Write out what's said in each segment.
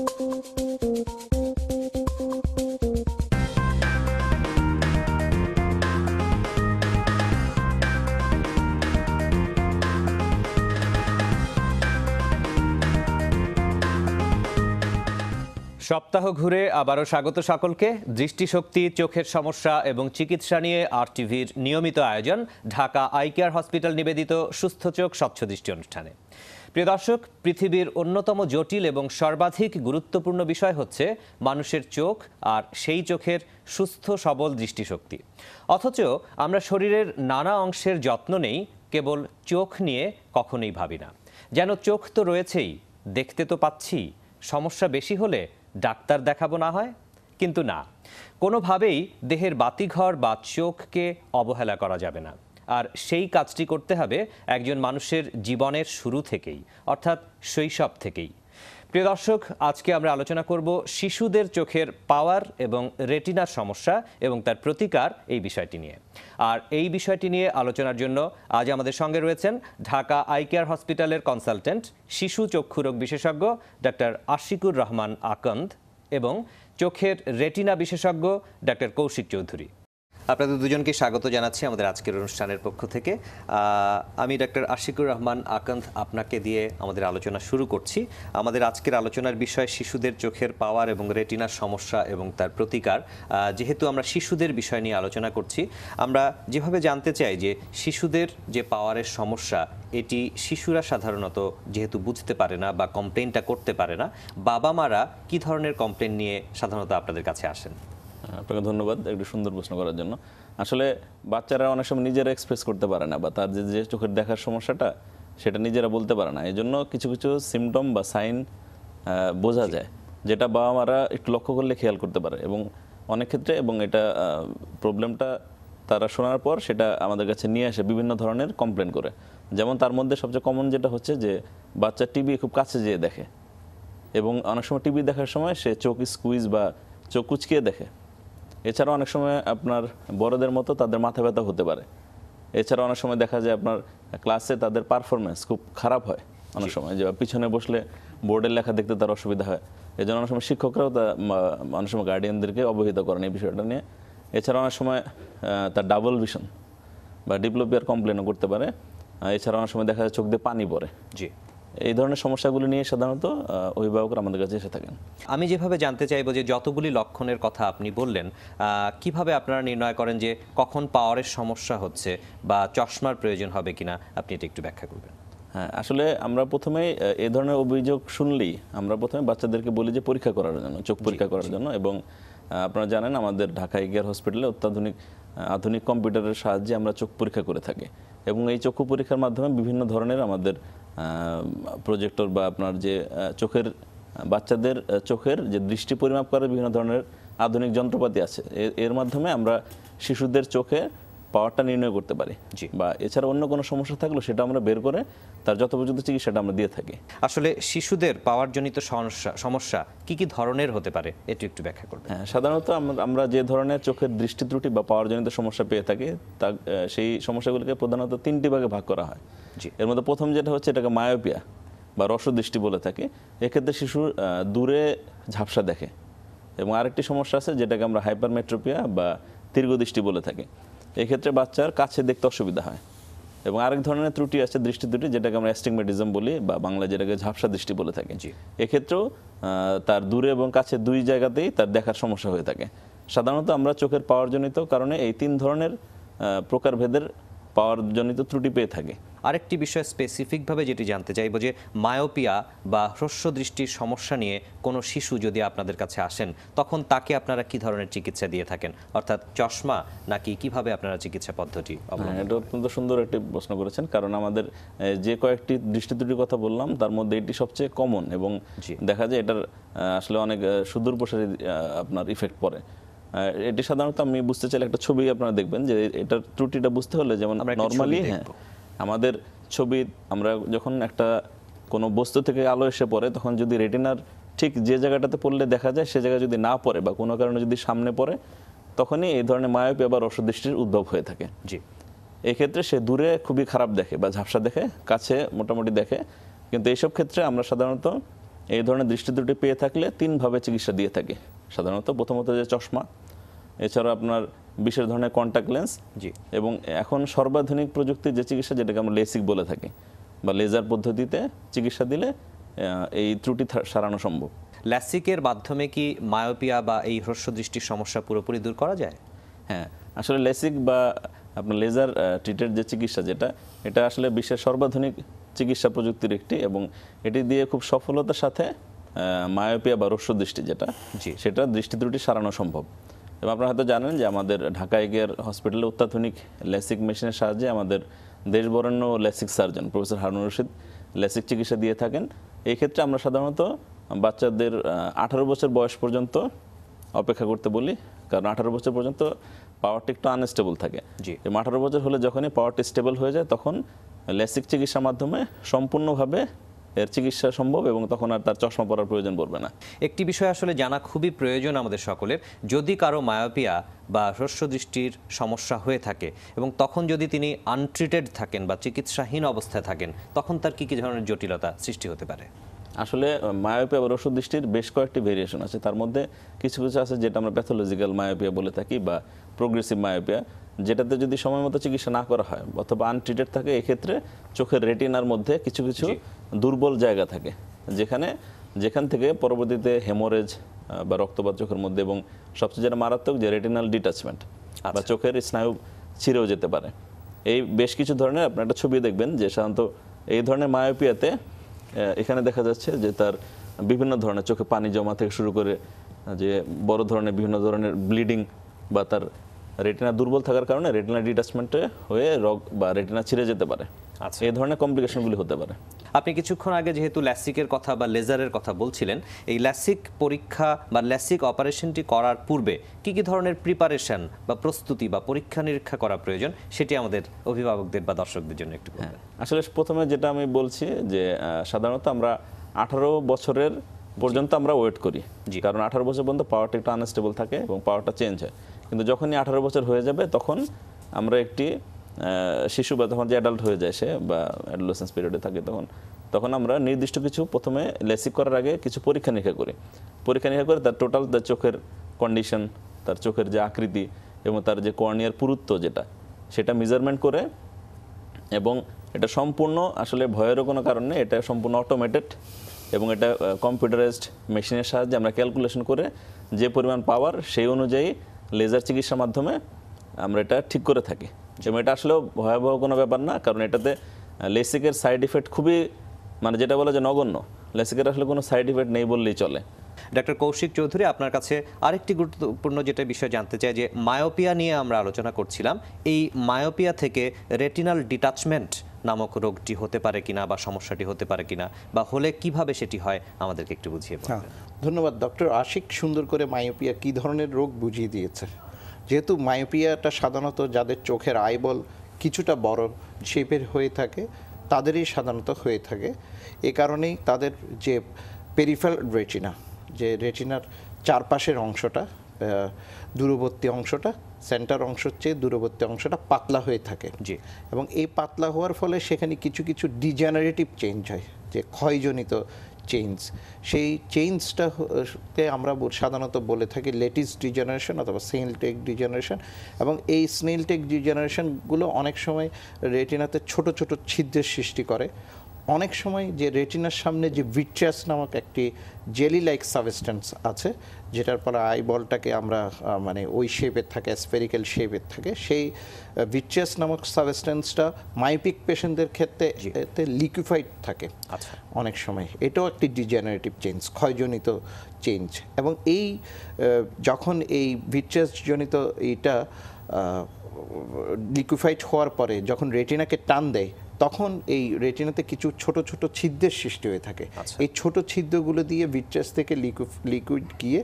সপ্তাহ ঘুরে আবারও স্বাগত সকলকে দৃষ্টিশক্তি চোখের সমস্যা এবং চিকিৎসা নিয়ে আর টিভির নিয়মিত আয়োজন ঢাকা আই কেয়ার হসপিটাল নিবেদিত সুস্থ চোখ স্বচ্ছ দৃষ্টি অনুষ্ঠানে প্রিয় দর্শক পৃথিবীর অন্যতম জটিল এবং সর্বাধিক গুরুত্বপূর্ণ বিষয় হচ্ছে মানুষের চোখ আর সেই চোখের সুস্থ সবল দৃষ্টিশক্তি অথচ আমরা শরীরের নানা অংশের যত্ন নেই কেবল চোখ নিয়ে কখনোই ভাবি না যেন চোখ তো রয়েছেই দেখতে তো পাচ্ছি সমস্যা বেশি হলে ডাক্তার দেখাবো না হয় কিন্তু না কোনোভাবেই দেহের বাতিঘর বা চোখকে অবহেলা করা যাবে না আর সেই কাজটি করতে হবে একজন মানুষের জীবনের শুরু থেকেই অর্থাৎ শৈশব থেকেই প্রিয় দর্শক আজকে আমরা আলোচনা করব শিশুদের চোখের পাওয়ার এবং রেটিনার সমস্যা এবং তার প্রতিকার এই বিষয়টি নিয়ে আর এই বিষয়টি নিয়ে আলোচনার জন্য আজ আমাদের সঙ্গে রয়েছেন ঢাকা আই কেয়ার হসপিটালের কনসালটেন্ট শিশু চক্ষুরোগ বিশেষজ্ঞ ডাক্তার আশিকুর রহমান আকন্দ এবং চোখের রেটিনা বিশেষজ্ঞ ডাক্তার কৌশিক চৌধুরী আপনাদের দুজনকে স্বাগত জানাচ্ছি আমাদের আজকের অনুষ্ঠানের পক্ষ থেকে আমি ডক্টর আশিকুর রহমান আকান্ত আপনাকে দিয়ে আমাদের আলোচনা শুরু করছি আমাদের আজকের আলোচনার বিষয় শিশুদের চোখের পাওয়ার এবং রেটিনার সমস্যা এবং তার প্রতিকার যেহেতু আমরা শিশুদের বিষয় নিয়ে আলোচনা করছি আমরা যেভাবে জানতে চাই যে শিশুদের যে পাওয়ারের সমস্যা এটি শিশুরা সাধারণত যেহেতু বুঝতে পারে না বা কমপ্লেনটা করতে পারে না বাবা মারা কি ধরনের কমপ্লেন নিয়ে সাধারণত আপনাদের কাছে আসেন আপনাকে ধন্যবাদ একটু সুন্দর প্রশ্ন করার জন্য আসলে বাচ্চারা অনেক সময় নিজেরা এক্সপ্রেস করতে পারে না বা তার যে যে চোখের দেখার সমস্যাটা সেটা নিজেরা বলতে পারে না এই জন্য কিছু কিছু সিমটম বা সাইন বোঝা যায় যেটা বাবা মারা একটু লক্ষ্য করলে খেয়াল করতে পারে এবং অনেক ক্ষেত্রে এবং এটা প্রবলেমটা তারা শোনার পর সেটা আমাদের কাছে নিয়ে আসে বিভিন্ন ধরনের কমপ্লেন করে যেমন তার মধ্যে সবচেয়ে কমন যেটা হচ্ছে যে বাচ্চা টিভি খুব কাছে যেয়ে দেখে এবং অনেক সময় টিভি দেখার সময় সে চোখ স্কুইজ বা চোখ কুচকিয়ে দেখে এছাড়া অনেক সময় আপনার বড়দের মতো তাদের মাথা ব্যথা হতে পারে এছাড়া অনেক সময় দেখা যায় আপনার ক্লাসে তাদের পারফরমেন্স খুব খারাপ হয় অনেক সময় যে পিছনে বসলে বোর্ডের লেখা দেখতে তার অসুবিধা হয় এই জন্য অনেক সময় শিক্ষকরাও তা অনেক সময় গার্ডিয়ানদেরকে অবহিত করেন এই বিষয়টা নিয়ে এছাড়া অনেক সময় তার ডাবল ভিশন বা ডিপ্লোপিয়ার কমপ্লেনও করতে পারে এছাড়া অনেক সময় দেখা যায় চোখ দিয়ে পানি পড়ে জি এই ধরনের সমস্যাগুলো নিয়ে সাধারণত অভিভাবকরা আমাদের কাছে এসে থাকেন আমি যেভাবে জানতে চাইবো যে যতগুলি লক্ষণের কথা আপনি বললেন কিভাবে আপনারা নির্ণয় করেন যে কখন পাওয়ারের সমস্যা হচ্ছে বা চশমার প্রয়োজন হবে কিনা আপনি এটা একটু ব্যাখ্যা করবেন হ্যাঁ আসলে আমরা প্রথমে এ ধরনের অভিযোগ শুনলেই আমরা প্রথমে বাচ্চাদেরকে বলি যে পরীক্ষা করার জন্য চোখ পরীক্ষা করার জন্য এবং আপনারা জানেন আমাদের ঢাকা এগিয়ার হসপিটালে অত্যাধুনিক আধুনিক কম্পিউটারের সাহায্যে আমরা চোখ পরীক্ষা করে থাকি এবং এই চক্ষু পরীক্ষার মাধ্যমে বিভিন্ন ধরনের আমাদের প্রজেক্টর বা আপনার যে চোখের বাচ্চাদের চোখের যে দৃষ্টি পরিমাপ করার বিভিন্ন ধরনের আধুনিক যন্ত্রপাতি আছে এর মাধ্যমে আমরা শিশুদের চোখে পাওয়ারটা নির্ণয় করতে পারি জি বা এছাড়া অন্য কোনো সমস্যা থাকলে সেটা আমরা বের করে তার যথোপযুক্ত চিকিৎসাটা আমরা দিয়ে থাকি আসলে শিশুদের পাওয়ারজনিত সমস্যা সমস্যা কি কি ধরনের হতে পারে এটি একটু ব্যাখ্যা করবে হ্যাঁ সাধারণত আমরা যে ধরনের চোখের দৃষ্টি ত্রুটি বা পাওয়ারজনিত সমস্যা পেয়ে থাকি তা সেই সমস্যাগুলিকে প্রধানত তিনটি ভাগে ভাগ করা হয় জি এর মধ্যে প্রথম যেটা হচ্ছে এটাকে মায়োপিয়া বা রসদৃষ্টি বলে থাকে এক্ষেত্রে শিশু দূরে ঝাপসা দেখে এবং আরেকটি সমস্যা আছে যেটাকে আমরা হাইপারমেট্রোপিয়া বা দীর্ঘদৃষ্টি বলে থাকি এক্ষেত্রে বাচ্চার কাছে দেখতে অসুবিধা হয় এবং আরেক ধরনের ত্রুটি আছে দৃষ্টি ত্রুটি যেটাকে আমরা অ্যাস্টিগমেটিজম বলি বা বাংলা যেটাকে ঝাপসা দৃষ্টি বলে থাকে এক্ষেত্রেও তার দূরে এবং কাছে দুই জায়গাতেই তার দেখার সমস্যা হয়ে থাকে সাধারণত আমরা চোখের পাওয়ারজনিত কারণে এই তিন ধরনের প্রকারভেদের পাওয়ারজনিত ত্রুটি পেয়ে থাকে আরেকটি বিষয় স্পেসিফিকভাবে যেটি জানতে চাইব যে মায়োপিয়া বা হ্রস্ব দৃষ্টির সমস্যা নিয়ে কোনো শিশু যদি আপনাদের কাছে আসেন তখন তাকে আপনারা কি ধরনের চিকিৎসা দিয়ে থাকেন অর্থাৎ চশমা নাকি কিভাবে আপনারা চিকিৎসা পদ্ধতি হ্যাঁ, এটা অত্যন্ত সুন্দর একটি প্রশ্ন করেছেন কারণ আমাদের যে কয়েকটি দৃষ্টি দুটির কথা বললাম তার মধ্যে এটি সবচেয়ে কমন এবং দেখা যায় এটার আসলে অনেক সুদূর প্রসারী আপনার ইফেক্ট পড়ে এটি সাধারণত আমি বুঝতে চাইলে একটা ছবি আপনারা দেখবেন যে এটার ত্রুটিটা বুঝতে হলে যেমন নর্মালি হ্যাঁ আমাদের ছবি আমরা যখন একটা কোনো বস্তু থেকে আলো এসে পড়ে তখন যদি রেটিনার ঠিক যে জায়গাটাতে পড়লে দেখা যায় সে জায়গায় যদি না পড়ে বা কোনো কারণে যদি সামনে পড়ে তখনই এই ধরনের মায়োপি বা রসদৃষ্টির উদ্ভব হয়ে থাকে জি এক্ষেত্রে সে দূরে খুবই খারাপ দেখে বা ঝাপসা দেখে কাছে মোটামুটি দেখে কিন্তু এইসব ক্ষেত্রে আমরা সাধারণত এই ধরনের দৃষ্টি দুটি পেয়ে থাকলে তিনভাবে চিকিৎসা দিয়ে থাকি সাধারণত প্রথমত যে চশমা এছাড়া আপনার বিশেষ ধরনের কন্ট্যাক্ট লেন্স জি এবং এখন সর্বাধুনিক প্রযুক্তির যে চিকিৎসা যেটাকে আমরা লেসিক বলে থাকি বা লেজার পদ্ধতিতে চিকিৎসা দিলে এই ত্রুটি সারানো সম্ভব ল্যাসিকের মাধ্যমে কি মায়োপিয়া বা এই হ্রস্ব দৃষ্টির সমস্যা পুরোপুরি দূর করা যায় হ্যাঁ আসলে লেসিক বা আপনার লেজার ট্রিটের যে চিকিৎসা যেটা এটা আসলে বিশ্বের সর্বাধুনিক চিকিৎসা প্রযুক্তির একটি এবং এটি দিয়ে খুব সফলতার সাথে মায়োপিয়া বা রস্য দৃষ্টি যেটা সেটা দৃষ্টি ত্রুটি সারানো সম্ভব এবং আপনারা হয়তো জানেন যে আমাদের ঢাকা এগের হসপিটালে অত্যাধুনিক লেসিক মেশিনের সাহায্যে আমাদের দেশবরণ্য LASIK surgeon professor Harun Rashid LASIK চিকিৎসা দিয়ে থাকেন এই ক্ষেত্রে আমরা সাধারণত বাচ্চাদের আঠারো বছর বয়স পর্যন্ত অপেক্ষা করতে বলি কারণ আঠারো বছর পর্যন্ত পাওয়ারটি একটু আনস্টেবল থাকে জি আঠারো বছর হলে যখনই পাওয়ারটি স্টেবল হয়ে যায় তখন লেসিক চিকিৎসার মাধ্যমে সম্পূর্ণভাবে এর চিকিৎসা সম্ভব এবং তখন আর তার চশমা পরার প্রয়োজন পড়বে না একটি বিষয় আসলে জানা খুবই প্রয়োজন আমাদের সকলের যদি কারো মায়োপিয়া বা হ্রস্ব দৃষ্টির সমস্যা হয়ে থাকে এবং তখন যদি তিনি আনট্রিটেড থাকেন বা চিকিৎসাহীন অবস্থায় থাকেন তখন তার কি কি ধরনের জটিলতা সৃষ্টি হতে পারে আসলে মায়োপিয়া বা রসদ দৃষ্টির বেশ কয়েকটি ভেরিয়েশন আছে তার মধ্যে কিছু কিছু আছে যেটা আমরা প্যাথোলজিক্যাল মায়োপিয়া বলে থাকি বা প্রোগ্রেসিভ মায়োপিয়া যেটাতে যদি সময় মতো চিকিৎসা না করা হয় অথবা আনট্রিটেড থাকে এক্ষেত্রে চোখের রেটিনার মধ্যে কিছু কিছু দুর্বল জায়গা থাকে যেখানে যেখান থেকে পরবর্তীতে হেমোরেজ বা রক্তপাত চোখের মধ্যে এবং সবচেয়ে যেটা মারাত্মক যে রেটিনাল ডিটাচমেন্ট বা আচ্ছা। চোখের স্নায়ু ছিঁড়েও যেতে পারে এই বেশ কিছু ধরনের আপনার একটা ছবি দেখবেন যে সাধারণত এই ধরনের মায়োপিয়াতে এখানে দেখা যাচ্ছে যে তার বিভিন্ন ধরনের চোখে পানি জমা থেকে শুরু করে যে বড় ধরনের বিভিন্ন ধরনের ব্লিডিং বা তার রেটিনা দুর্বল থাকার কারণে রেটিনা ডিটাচমেন্ট হয়ে রগ বা রেটিনা ছিঁড়ে যেতে পারে আচ্ছা এই ধরনের কমপ্লিকেশনগুলি হতে পারে আপনি কিছুক্ষণ আগে যেহেতু ল্যাসিকের কথা বা লেজারের কথা বলছিলেন এই ল্যাসিক পরীক্ষা বা ল্যাসিক অপারেশনটি করার পূর্বে কি কি ধরনের প্রিপারেশন বা প্রস্তুতি বা পরীক্ষা নিরীক্ষা করা প্রয়োজন সেটি আমাদের অভিভাবকদের বা দর্শকদের জন্য একটু হ্যাঁ, আসলে প্রথমে যেটা আমি বলছি যে সাধারণত আমরা আঠারো বছরের পর্যন্ত আমরা ওয়েট করি কারণ আঠারো বছর পর্যন্ত পাওয়ারটা একটু আনস্টেবল থাকে এবং পাওয়ারটা চেঞ্জ হয় কিন্তু যখনই আঠারো বছর হয়ে যাবে তখন আমরা একটি শিশু বা তখন যে অ্যাডাল্ট হয়ে যায় সে বা অ্যাডোলেসেন্স পিরিয়ডে থাকে তখন তখন আমরা নির্দিষ্ট কিছু প্রথমে লেসিক করার আগে কিছু পরীক্ষা নিরীক্ষা করি পরীক্ষা নিরীক্ষা করে তার টোটাল তার চোখের কন্ডিশন তার চোখের যে আকৃতি এবং তার যে কর্নিয়ার পুরুত্ব যেটা সেটা মেজারমেন্ট করে এবং এটা সম্পূর্ণ আসলে ভয়েরও কোনো কারণে এটা সম্পূর্ণ অটোমেটেড এবং এটা কম্পিউটারাইজড মেশিনের সাহায্যে আমরা ক্যালকুলেশন করে যে পরিমাণ পাওয়ার সেই অনুযায়ী লেজার চিকিৎসার মাধ্যমে আমরা এটা ঠিক করে থাকি যেমন এটা আসলেও ভয়াবহ কোনো ব্যাপার না কারণ এটাতে লেসিকের সাইড ইফেক্ট খুবই মানে যেটা বলে যে নগণ্য লেসিকের আসলে কোনো সাইড ইফেক্ট নেই বললেই চলে ডাক্তার কৌশিক চৌধুরী আপনার কাছে আরেকটি গুরুত্বপূর্ণ যেটা বিষয় জানতে চাই যে মায়োপিয়া নিয়ে আমরা আলোচনা করছিলাম এই মায়োপিয়া থেকে রেটিনাল ডিটাচমেন্ট নামক রোগটি হতে পারে কিনা বা সমস্যাটি হতে পারে কিনা বা হলে কিভাবে সেটি হয় আমাদেরকে একটু বুঝিয়ে হ্যাঁ, ধন্যবাদ ডক্টর আশিক সুন্দর করে মায়োপিয়া কি ধরনের রোগ বুঝিয়ে দিয়েছে যেহেতু মায়োপিয়াটা সাধারণত যাদের চোখের আইবল কিছুটা বড় শেপের হয়ে থাকে তাদেরই সাধারণত হয়ে থাকে এ কারণেই তাদের যে পেরিফেল রেটিনা যে রেটিনার চারপাশের অংশটা দূরবর্তী অংশটা সেন্টার অংশের চেয়ে দূরবর্তী অংশটা পাতলা হয়ে থাকে জি এবং এই পাতলা হওয়ার ফলে সেখানে কিছু কিছু ডিজেনারেটিভ চেঞ্জ হয় যে ক্ষয়জনিত চেঞ্জ সেই চেঞ্জটাকে আমরা সাধারণত বলে থাকি লেটেস্ট ডিজেনারেশন অথবা স্নেলটেক ডিজেনারেশন এবং এই স্নেলটেক ডিজেনারেশনগুলো অনেক সময় রেটিনাতে ছোট ছোট ছিদ্রের সৃষ্টি করে অনেক সময় যে রেটিনার সামনে যে ভিট্রিয়াস নামক একটি জেলি লাইক সাবস্টেন্স আছে যেটার পরে বলটাকে আমরা মানে ওই শেপের থাকে স্পেরিক্যাল শেপের থাকে সেই ভিট্রিয়াস নামক সাবস্টেন্সটা মাইপিক পেশেন্টদের ক্ষেত্রে লিকুইফাইড থাকে আচ্ছা অনেক সময় এটাও একটি ডিজেনারেটিভ চেঞ্জ ক্ষয়জনিত চেঞ্জ এবং এই যখন এই ভিট্রিয়াসজনিত এইটা লিকুইফাইড হওয়ার পরে যখন রেটিনাকে টান দেয় তখন এই রেটিনাতে কিছু ছোট ছোট ছিদ্রের সৃষ্টি হয়ে থাকে আচ্ছা। এই ছোট ছিদ্রগুলো দিয়ে ভিট্রাস থেকে লিকুইড গিয়ে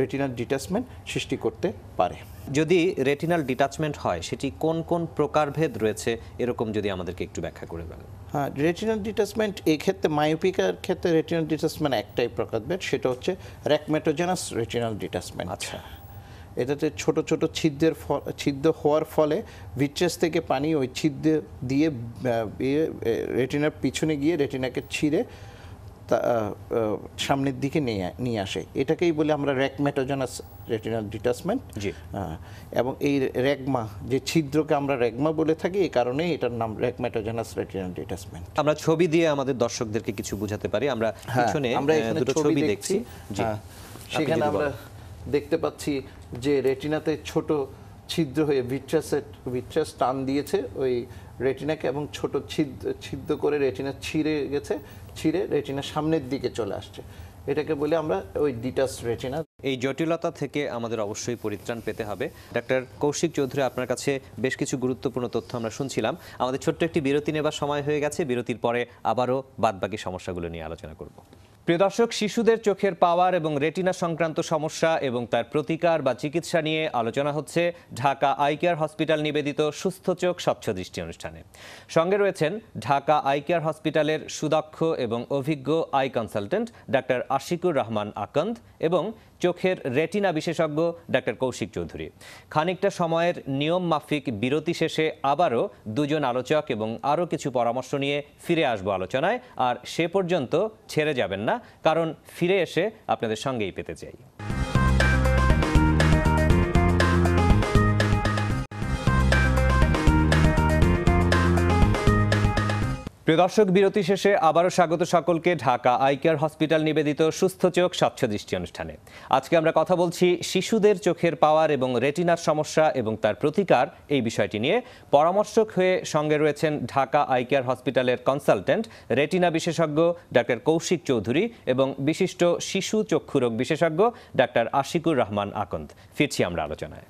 রেটিনাল ডিটাচমেন্ট সৃষ্টি করতে পারে যদি রেটিনাল ডিটাচমেন্ট হয় সেটি কোন কোন প্রকারভেদ রয়েছে এরকম যদি আমাদেরকে একটু ব্যাখ্যা করে দেন হ্যাঁ রেটিনাল ডিটাচমেন্ট এই ক্ষেত্রে মায়োপিকার ক্ষেত্রে রেটিনাল ডিটাচমেন্ট একটাই প্রকারভেদ সেটা হচ্ছে র্যাকমেটোজেনাস রেটিনাল ডিটাচমেন্ট আচ্ছা এটাতে ছোট ছোট ছিদ্রের ছিদ্র হওয়ার ফলে ভিচেস থেকে পানি ওই ছিদ্র দিয়ে ইয়ে, রেটিনার পিছনে গিয়ে রেটিনাকে ছিঁড়ে সামনের দিকে নিয়ে নিয়ে আসে এটাকেই বলে আমরা র্যাকম্যাটোজেনাস রেটিনাল জি এবং এই র্যাগমা যে ছিদ্রকে আমরা র্যাগমা বলে থাকি এই কারণে এটার নাম র্যাকম্যাটোজেনাস রেটিনাল ডিটাসমেন্ট আমরা ছবি দিয়ে আমাদের দর্শকদেরকে কিছু বোঝাতে পারি আমরা হ্যাঁ, পিছনে আমরা দুটো ছবি দেখছি হ্যাঁ, সেখানে আমরা দেখতে পাচ্ছি যে রেটিনাতে ছোট ছিদ্র হয়ে ভিট্রাসের ভিট্রাস টান দিয়েছে ওই রেটিনাকে এবং ছোট ছিদ্র ছিদ্র করে রেটিনা ছিঁড়ে গেছে ছিঁড়ে রেটিনা সামনের দিকে চলে আসছে এটাকে বলে আমরা ওই ডিটাস রেটিনা এই জটিলতা থেকে আমাদের অবশ্যই পরিত্রাণ পেতে হবে ডাক্তার কৌশিক চৌধুরী আপনার কাছে বেশ কিছু গুরুত্বপূর্ণ তথ্য আমরা শুনছিলাম আমাদের ছোট্ট একটি বিরতি নেবার সময় হয়ে গেছে বিরতির পরে আবারও বাদবাকি সমস্যাগুলো নিয়ে আলোচনা করব প্রিয় দর্শক শিশুদের চোখের পাওয়ার এবং রেটিনা সংক্রান্ত সমস্যা এবং তার প্রতিকার বা চিকিৎসা নিয়ে আলোচনা হচ্ছে ঢাকা আই কেয়ার হসপিটাল নিবেদিত সুস্থ চোখ স্বচ্ছ দৃষ্টি অনুষ্ঠানে সঙ্গে রয়েছেন ঢাকা আই কেয়ার হসপিটালের সুদক্ষ এবং অভিজ্ঞ eye consultant doctor Ashikur Rahman Akand এবং চোখের রেটিনা বিশেষজ্ঞ ডাক্তার কৌশিক চৌধুরী খানিকটা সময়ের নিয়ম মাফিক বিরতি শেষে আবারও দুজন আলোচক এবং আরও কিছু পরামর্শ নিয়ে ফিরে আসবো আলোচনায় আর সে পর্যন্ত ছেড়ে যাবেন না কারণ ফিরে এসে আপনাদের সঙ্গেই পেতে চাই দর্শক বিরতি শেষে আবারও স্বাগত সকলকে ঢাকা আইকেয়ার হসপিটাল নিবেদিত সুস্থ চোখ স্বচ্ছ দৃষ্টি অনুষ্ঠানে আজকে আমরা কথা বলছি শিশুদের চোখের পাওয়ার এবং রেটিনার সমস্যা এবং তার প্রতিকার এই বিষয়টি নিয়ে পরামর্শক হয়ে সঙ্গে রয়েছেন ঢাকা আইকেয়ার হসপিটালের কনসালটেন্ট রেটিনা বিশেষজ্ঞ ডাক্তার কৌশিক চৌধুরী এবং বিশিষ্ট শিশু চক্ষুরোগ বিশেষজ্ঞ ডাক্তার আশিকুর রহমান আকন্দ ফিরছি আমরা আলোচনায়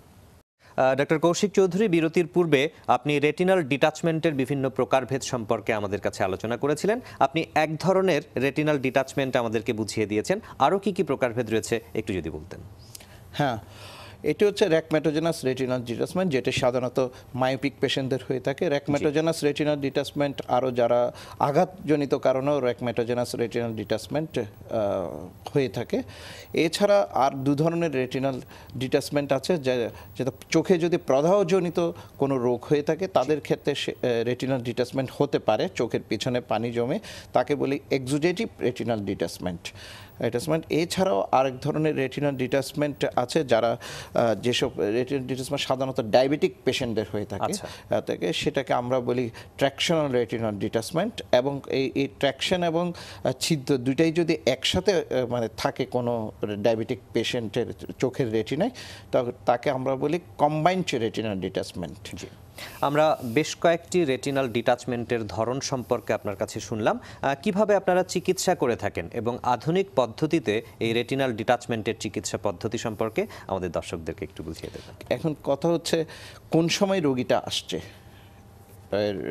ডক্টর কৌশিক চৌধুরী বিরতির পূর্বে আপনি রেটিনাল ডিটাচমেন্টের বিভিন্ন প্রকারভেদ সম্পর্কে আমাদের কাছে আলোচনা করেছিলেন আপনি এক ধরনের রেটিনাল ডিটাচমেন্ট আমাদেরকে বুঝিয়ে দিয়েছেন আরও কি কি প্রকারভেদ রয়েছে একটু যদি বলতেন হ্যাঁ এটি হচ্ছে র্যাকম্যাটোজেনাস রেটিনাল ডিটাসমেন্ট যেটি সাধারণত মায়োপিক পেশেন্টদের হয়ে থাকে র্যাকম্যাটোজেনাস রেটিনাল ডিটাসমেন্ট আরও যারা আঘাতজনিত কারণেও র্যাকম্যাটোজেনাস রেটিনাল ডিটাসমেন্ট হয়ে থাকে এছাড়া আর দু ধরনের রেটিনাল ডিটাসমেন্ট আছে যেটা চোখে যদি প্রদাহজনিত কোনো রোগ হয়ে থাকে তাদের ক্ষেত্রে রেটিনাল ডিটাসমেন্ট হতে পারে চোখের পিছনে পানি জমে তাকে বলি এক্সুডেটিভ রেটিনাল ডিটাসমেন্ট অ্যাটাচমেন্ট এছাড়াও আরেক ধরনের রেটিনাল ডিটাচমেন্ট আছে যারা যেসব রেটিনাল ডিটাচমেন্ট সাধারণত ডায়াবেটিক পেশেন্টদের হয়ে থাকে থেকে আচ্ছা। সেটাকে আমরা বলি ট্র্যাকশনাল রেটিনাল ডিটাচমেন্ট এবং এই এই ট্র্যাকশন এবং ছিদ্র দুইটাই যদি একসাথে মানে থাকে কোনো ডায়াবেটিক পেশেন্টের চোখের রেটিনায় তাকে আমরা বলি কম্বাইন্ড রেটিনাল ডিটাচমেন্ট আমরা বেশ কয়েকটি রেটিনাল ডিটাচমেন্টের ধরন সম্পর্কে আপনার কাছে শুনলাম কিভাবে আপনারা চিকিৎসা করে থাকেন এবং আধুনিক পদ্ধতিতে এই রেটিনাল ডিটাচমেন্টের চিকিৎসা পদ্ধতি সম্পর্কে আমাদের দর্শকদেরকে একটু বুঝিয়ে দেবেন এখন কথা হচ্ছে কোন সময় রোগীটা আসছে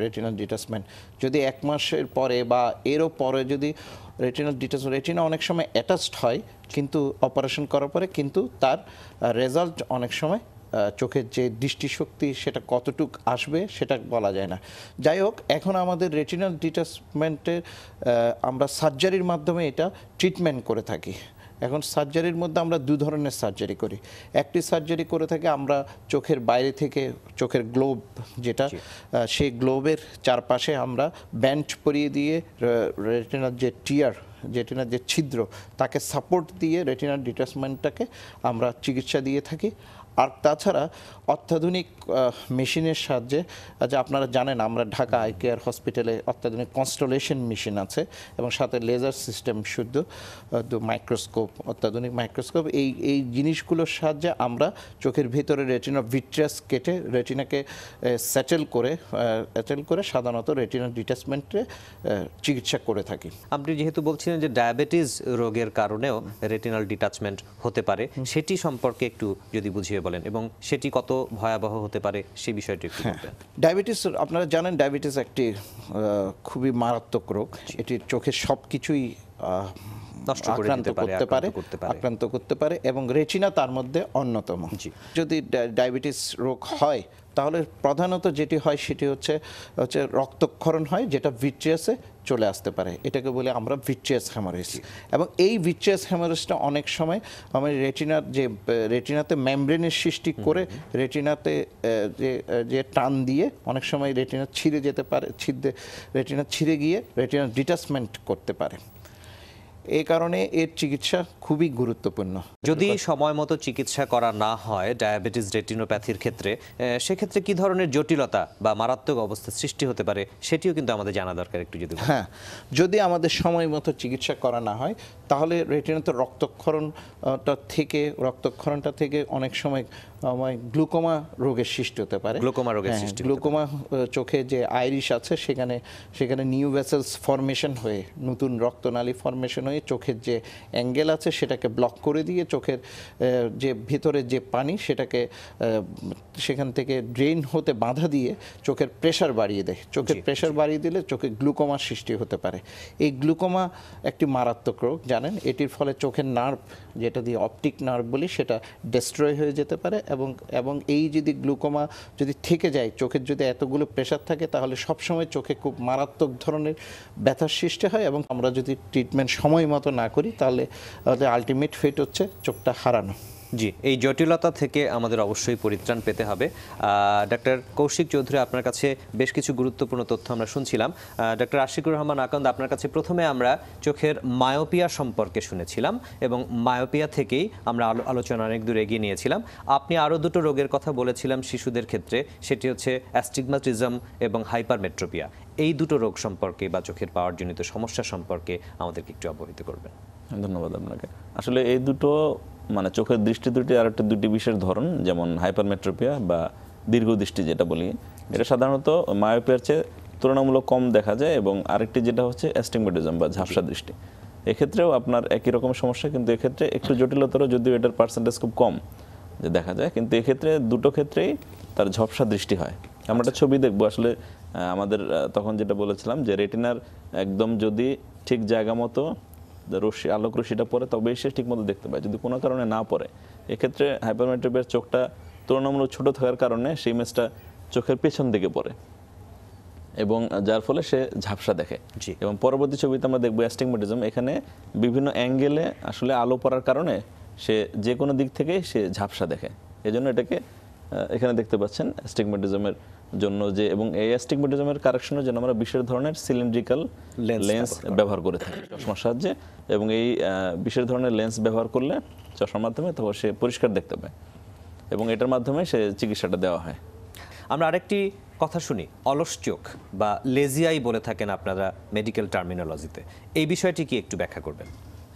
রেটিনাল ডিটাচমেন্ট যদি এক মাসের পরে বা এরও পরে যদি রেটিনাল ডিটাচ রেটিনা অনেক সময় অ্যাটাচড হয় কিন্তু অপারেশন করার পরে কিন্তু তার রেজাল্ট অনেক সময় চোখের যে দৃষ্টিশক্তি সেটা কতটুক আসবে সেটা বলা যায় না যাই হোক এখন আমাদের রেটিনাল ডিটাচমেন্টের আমরা সার্জারির মাধ্যমে এটা ট্রিটমেন্ট করে থাকি এখন সার্জারির মধ্যে আমরা দু ধরনের সার্জারি করি একটি সার্জারি করে থাকে আমরা চোখের বাইরে থেকে চোখের গ্লোব যেটা সেই গ্লোবের চারপাশে আমরা ব্যান্ড পরিয়ে দিয়ে রেটিনার যে টিয়ার রেটিনার যে ছিদ্র তাকে সাপোর্ট দিয়ে রেটিনার ডিটাচমেন্টটাকে আমরা চিকিৎসা দিয়ে থাকি আর তাছাড়া অত্যাধুনিক মেশিনের সাহায্যে যে আচ্ছা, আপনারা জানেন আমরা ঢাকা আই কেয়ার হসপিটালে অত্যাধুনিক কনস্টলেশন মেশিন আছে এবং সাথে লেজার সিস্টেম শুদ্ধ মাইক্রোস্কোপ অত্যাধুনিক মাইক্রোস্কোপ এই এই জিনিসগুলোর সাহায্যে আমরা চোখের ভিতরে রেটিনা ভিট্রাস কেটে রেটিনাকে সেটেল করে সেটেল করে সাধারণত রেটিনা ডিটাচমেন্টে চিকিৎসা করে থাকি আপনি যেহেতু বলছিলেন যে ডায়াবেটিস রোগের কারণেও রেটিনাল ডিটাচমেন্ট হতে পারে সেটি সম্পর্কে একটু যদি বুঝিয়ে বলেন এবং সেটি কত ভয়াবহ হতে পারে সে বিষয়টি একটু হ্যাঁ। ডায়াবেটিস আপনারা জানেন ডায়াবেটিস একটি খুবই মারাত্মক রোগ এটি চোখের সব কিছুই আক্রান্ত করতে পারে আক্রান্ত করতে পারে এবং রেচিনা তার মধ্যে অন্যতম যদি ডায়াবেটিস রোগ হয় তাহলে প্রধানত যেটি হয় সেটি হচ্ছে হচ্ছে রক্তক্ষরণ হয় যেটা ভিট্রিয়াসে চলে আসতে পারে এটাকে বলে আমরা ভিট্রিয়াস হ্যামারেজ এবং এই ভিট্রিয়াস হ্যামারেজটা অনেক সময় আমার রেটিনার যে রেটিনাতে মেমব্রেনের সৃষ্টি করে রেটিনাতে যে যে টান দিয়ে অনেক সময় রেটিনা ছিঁড়ে যেতে পারে ছিদ্রে রেটিনা ছিঁড়ে গিয়ে রেটিনা ডিটাচমেন্ট করতে পারে এই কারণে এর চিকিৎসা খুবই গুরুত্বপূর্ণ যদি সময় মতো চিকিৎসা করা না হয় ডায়াবেটিস রেটিনোপ্যাথির ক্ষেত্রে সেক্ষেত্রে কি ধরনের জটিলতা বা মারাত্মক অবস্থা সৃষ্টি হতে পারে সেটিও কিন্তু আমাদের জানা দরকার একটু যদি হ্যাঁ যদি আমাদের সময় মতো চিকিৎসা করা না হয় তাহলে রেটিনাতে রক্তক্ষরণটা থেকে রক্তক্ষরণটা থেকে অনেক সময় গ্লুকোমা রোগের সৃষ্টি হতে পারে গ্লুকোমা রোগের হ্যাঁ, সৃষ্টি গ্লুকোমা চোখে যে আইরিশ আছে সেখানে সেখানে নিউ ভেসেলস ফরমেশন হয়ে নতুন রক্তনালী ফর্মেশন হয়ে চোখের যে অ্যাঙ্গেল আছে সেটাকে ব্লক করে দিয়ে চোখের যে ভেতরের যে পানি সেটাকে সেখান থেকে ড্রেন হতে বাধা দিয়ে চোখের প্রেশার বাড়িয়ে দেয় চোখের প্রেশার বাড়িয়ে দিলে চোখে গ্লুকোমার সৃষ্টি হতে পারে এই গ্লুকোমা একটি মারাত্মক রোগ জানেন এটির ফলে চোখের নার্ভ যেটা দিয়ে অপটিক নার্ভ বলি সেটা ডেস্ট্রয় হয়ে যেতে পারে এবং এবং এই যদি গ্লুকোমা যদি থেকে যায় চোখের যদি এতগুলো প্রেশার থাকে তাহলে সবসময় চোখে খুব মারাত্মক ধরনের ব্যথার সৃষ্টি হয় এবং আমরা যদি ট্রিটমেন্ট সময় মতো না করি তাহলে আলটিমেট ফেট হচ্ছে চোখটা হারানো জি এই জটিলতা থেকে আমাদের অবশ্যই পরিত্রাণ পেতে হবে ডাক্তার কৌশিক চৌধুরী আপনার কাছে বেশ কিছু গুরুত্বপূর্ণ তথ্য আমরা শুনছিলাম ডাক্তার আশিকুর রহমান আকন্দ আপনার কাছে প্রথমে আমরা চোখের মায়োপিয়া সম্পর্কে শুনেছিলাম এবং মায়োপিয়া থেকেই আমরা আলোচনা অনেক দূর এগিয়ে নিয়েছিলাম আপনি আরও দুটো রোগের কথা বলেছিলাম শিশুদের ক্ষেত্রে সেটি হচ্ছে অ্যাস্টিগমাটিজম এবং হাইপারমেট্রোপিয়া এই দুটো রোগ সম্পর্কে বা চোখের পাওয়ার জনিত সমস্যা সম্পর্কে আমাদেরকে একটু অবহিত করবেন ধন্যবাদ আপনাকে আসলে এই দুটো মানে চোখের দৃষ্টি দুটি আর একটা দুটি বিশেষ ধরন যেমন হাইপারমেট্রোপিয়া বা দীর্ঘ দৃষ্টি যেটা বলি এটা সাধারণত মায়োপিয়ার চেয়ে তুলনামূলক কম দেখা যায় এবং আরেকটি যেটা হচ্ছে অ্যাস্টিংমেটিজম বা ঝাপসা দৃষ্টি এক্ষেত্রেও আপনার একই রকম সমস্যা কিন্তু এক্ষেত্রে একটু জটিলতর যদিও এটার পার্সেন্টেজ খুব কম যে দেখা যায় কিন্তু এক্ষেত্রে দুটো ক্ষেত্রেই তার ঝপসা দৃষ্টি হয় আমরা একটা আচ্ছা। ছবি দেখবো আসলে আমাদের তখন যেটা বলেছিলাম যে রেটিনার একদম যদি ঠিক জায়গা মতো রশ্মি আলোক রশ্মিটা পড়ে তবেই সে ঠিক মতো দেখতে পায় যদি কোনো কারণে না পড়ে এক্ষেত্রে হাইপারমেট্রোপিয়ার চোখটা তুলনামূলক ছোট থাকার কারণে সেই ইমেজটা চোখের পেছন দিকে পড়ে এবং যার ফলে সে ঝাপসা দেখে এবং পরবর্তী ছবিতে আমরা দেখবো অ্যাস্টিংমেটিজম এখানে বিভিন্ন অ্যাঙ্গেলে আসলে আলো পড়ার কারণে সে যে কোনো দিক থেকে সে ঝাপসা দেখে এজন্য এটাকে এখানে দেখতে পাচ্ছেন অ্যাস্টিগমেটিজমের জন্য যে এবং এই অ্যাস্টিগমেটিজমের কারেকশনের জন্য আমরা বিশেষ ধরনের সিলিন্ড্রিক্যাল লেন্স ব্যবহার করে থাকি চশমার সাহায্যে এবং এই বিশেষ ধরনের লেন্স ব্যবহার করলে চশমার মাধ্যমে তখন সে পরিষ্কার দেখতে পায় এবং এটার মাধ্যমে সে চিকিৎসাটা দেওয়া হয় আমরা আরেকটি কথা শুনি অলস চোখ বা লেজিয়াই বলে থাকেন আপনারা মেডিকেল টার্মিনোলজিতে এই বিষয়টি কি একটু ব্যাখ্যা করবেন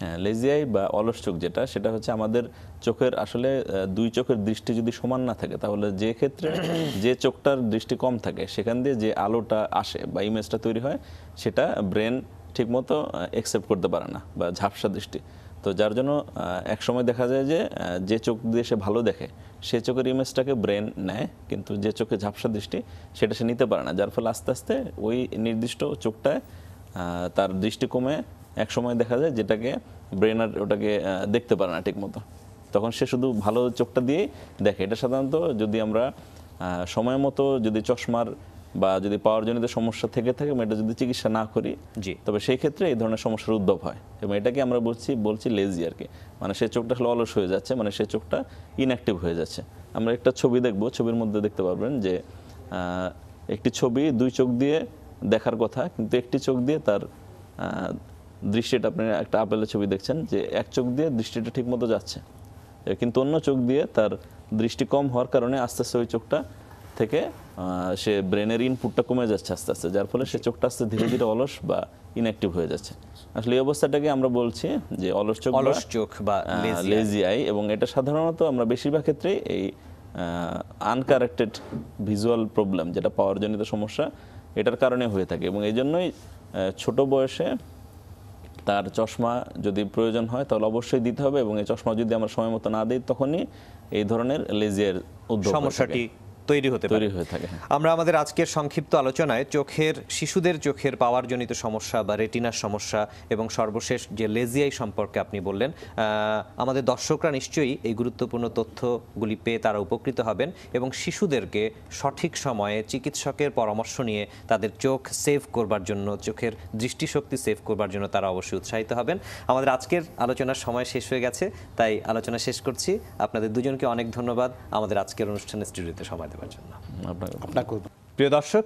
হ্যাঁ, লেজিয়াই বা অলস চোখ যেটা সেটা হচ্ছে আমাদের চোখের আসলে দুই চোখের দৃষ্টি যদি সমান না থাকে তাহলে যে ক্ষেত্রে যে চোখটার দৃষ্টি কম থাকে সেখান দিয়ে যে আলোটা আসে বা ইমেজটা তৈরি হয় সেটা ব্রেন ঠিকমতো অ্যাকসেপ্ট করতে পারে না বা ঝাপসা দৃষ্টি তো যার জন্য এক সময় দেখা যায় যে যে চোখ দিয়ে সে ভালো দেখে সে চোখের ইমেজটাকে ব্রেন নেয় কিন্তু যে চোখে ঝাপসা দৃষ্টি সেটা সে নিতে পারে না যার ফলে আস্তে আস্তে ওই নির্দিষ্ট চোখটায় তার দৃষ্টি কমে এক সময় দেখা যায় যেটাকে ব্রেন আর ওটাকে দেখতে পারে না ঠিকমতো তখন সে শুধু ভালো চোখটা দিয়ে দেখে এটা সাধারণত যদি আমরা সময় মতো যদি চশমার বা যদি পাওয়ার জনিত সমস্যা থেকে থাকে এটা যদি চিকিৎসা না করি জি তবে সেই ক্ষেত্রে এই ধরনের সমস্যার উদ্ভব হয় এবং এটাকে আমরা বলছি বলছি লেজি আর কি মানে সে চোখটা আসলে অলস হয়ে যাচ্ছে মানে সে চোখটা ইনঅ্যাক্টিভ হয়ে যাচ্ছে আমরা একটা ছবি দেখব ছবির মধ্যে দেখতে পারবেন যে একটি ছবি দুই চোখ দিয়ে দেখার কথা কিন্তু একটি চোখ দিয়ে তার দৃষ্টিটা আপনি একটা আপেলের ছবি দেখছেন যে এক চোখ দিয়ে দৃষ্টিটা ঠিকমতো যাচ্ছে কিন্তু অন্য চোখ দিয়ে তার দৃষ্টি কম হওয়ার কারণে আস্তে আস্তে ওই চোখটা থেকে সে ব্রেনের ইনপুটটা কমে যাচ্ছে আস্তে আস্তে যার ফলে সে চোখটা আস্তে ধীরে ধীরে অলস বা ইনঅ্যাক্টিভ হয়ে যাচ্ছে আসলে এই অবস্থাটাকে আমরা বলছি যে অলস চোখ অলস চোখ বা লেজি আই এবং এটা সাধারণত আমরা বেশিরভাগ ক্ষেত্রে এই আনকারেক্টেড ভিজুয়াল প্রবলেম যেটা পাওয়ার জনিত সমস্যা এটার কারণে হয়ে থাকে এবং এই জন্যই ছোট বয়সে তার চশমা যদি প্রয়োজন হয় তাহলে অবশ্যই দিতে হবে এবং এই চশমা যদি আমরা সময় মতো না দিই তখনই এই ধরনের উদ্যোগ সমস্যাটি তৈরি হতে পারে হয়ে থাকে হ্যাঁ। আমরা আমাদের আজকের সংক্ষিপ্ত আলোচনায় চোখের শিশুদের চোখের পাওয়ার জনিত সমস্যা বা রেটিনার সমস্যা এবং সর্বশেষ যে লেজিয়াই সম্পর্কে আপনি বললেন আমাদের দর্শকরা নিশ্চয়ই এই গুরুত্বপূর্ণ তথ্যগুলি পেয়ে তারা উপকৃত হবেন এবং শিশুদেরকে সঠিক সময়ে চিকিৎসকের পরামর্শ নিয়ে তাদের চোখ সেভ করবার জন্য চোখের দৃষ্টিশক্তি সেভ করবার জন্য তারা অবশ্যই উৎসাহিত হবেন আমাদের আজকের আলোচনার সময় শেষ হয়ে গেছে তাই আলোচনা শেষ করছি আপনাদের দুজনকে অনেক ধন্যবাদ আমাদের আজকের অনুষ্ঠানের স্টুডিওতে সময় করতে পারছেন না প্রিয় দর্শক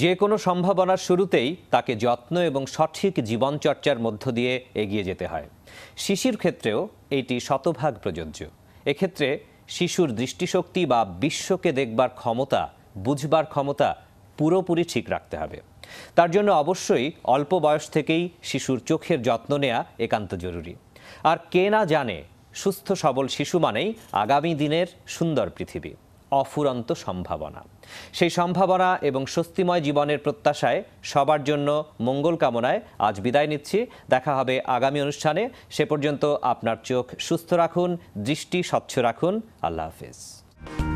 যে কোনো সম্ভাবনার শুরুতেই তাকে যত্ন এবং সঠিক জীবনচর্চার মধ্য দিয়ে এগিয়ে যেতে হয় শিশির ক্ষেত্রেও এটি শতভাগ প্রযোজ্য এক্ষেত্রে শিশুর দৃষ্টিশক্তি বা বিশ্বকে দেখবার ক্ষমতা বুঝবার ক্ষমতা পুরোপুরি ঠিক রাখতে হবে তার জন্য অবশ্যই অল্প বয়স থেকেই শিশুর চোখের যত্ন নেয়া একান্ত জরুরি আর কে না জানে সুস্থ সবল শিশু মানেই আগামী দিনের সুন্দর পৃথিবী অফুরন্ত সম্ভাবনা সেই সম্ভাবনা এবং স্বস্তিময় জীবনের প্রত্যাশায় সবার জন্য মঙ্গল কামনায় আজ বিদায় নিচ্ছি দেখা হবে আগামী অনুষ্ঠানে সে পর্যন্ত আপনার চোখ সুস্থ রাখুন দৃষ্টি স্বচ্ছ রাখুন আল্লাহ হাফিজ